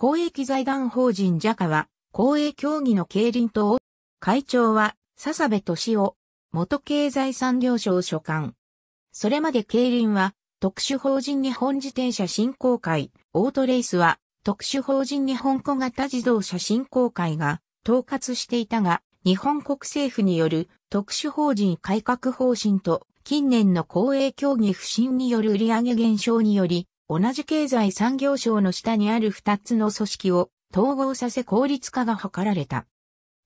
公益財団法人 JACA は、公営協議の経輪と会長は笹部敏夫、元経済産業省所管。それまで競輪は、特殊法人日本自転車振興会、オートレースは、特殊法人日本小型自動車振興会が統括していたが、日本国政府による特殊法人改革方針と近年の公営競技不振による売上減少により、同じ経済産業省の下にある2つの組織を統合させ効率化が図られた。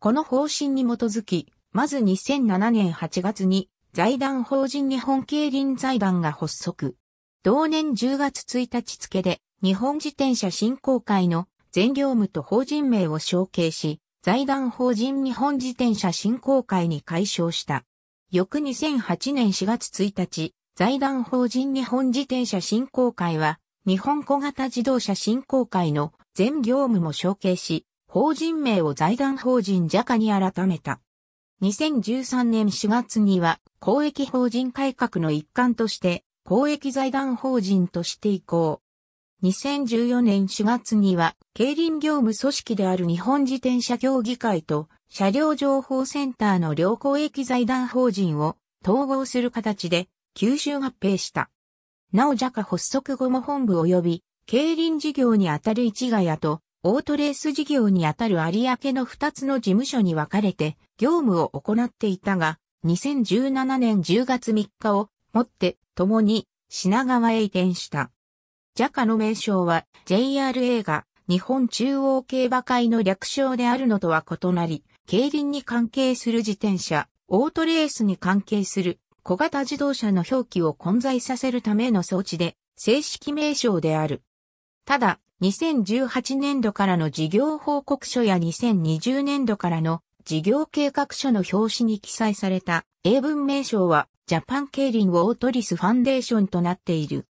この方針に基づき、まず2007年8月に財団法人日本競輪財団が発足。同年10月1日付で日本自転車振興会の全業務と法人名を承継し、財団法人日本自転車振興会に解消した。翌2008年4月1日、財団法人日本自転車振興会は、日本小型自動車振興会の全業務も承継し、法人名を財団法人ジャカに改めた。2013年4月には、公益法人改革の一環として、公益財団法人として移行。2014年4月には、競輪業務組織である日本自転車協議会と、車両情報センターの両公益財団法人を統合する形で、吸収合併した。なお JACA 発足後も本部及び、競輪事業にあたる市ヶ谷と、オートレース事業にあたる有明の2つの事務所に分かれて、業務を行っていたが、2017年10月3日をもって、共に品川へ移転した。JACA の名称は JRA が日本中央競馬会の略称であるのとは異なり、競輪に関係する自転車、オートレースに関係する小型自動車の表記を混在させるための装置で、正式名称である。ただ、2018年度からの事業報告書や2020年度からの事業計画書の表紙に記載された英文名称はジャパンケイリンオートリスファンデーションとなっている。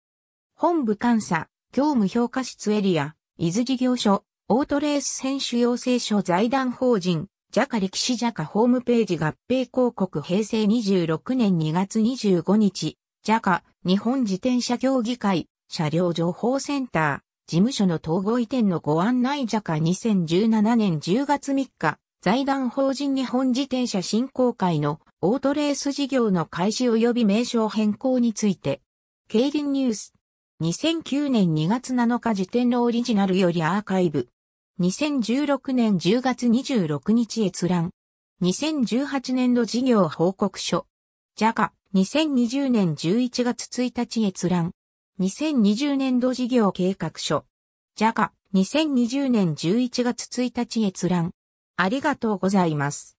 本部監査、業務評価室エリア、伊豆事業所、オートレース選手養成所財団法人、ジャカ歴史ジャカホームページ合併広告平成26年2月25日、ジャカ日本自転車協議会車両情報センター事務所の統合移転のご案内ジャカ2017年10月3日、財団法人日本自転車振興会のオートレース事業の開始及び名称変更について、競輪ニュース。2009年2月7日時点のオリジナルよりアーカイブ。2016年10月26日閲覧。2018年度事業報告書。ジャカ、2020年11月1日閲覧。2020年度事業計画書。ジャカ、2020年11月1日閲覧。ありがとうございます。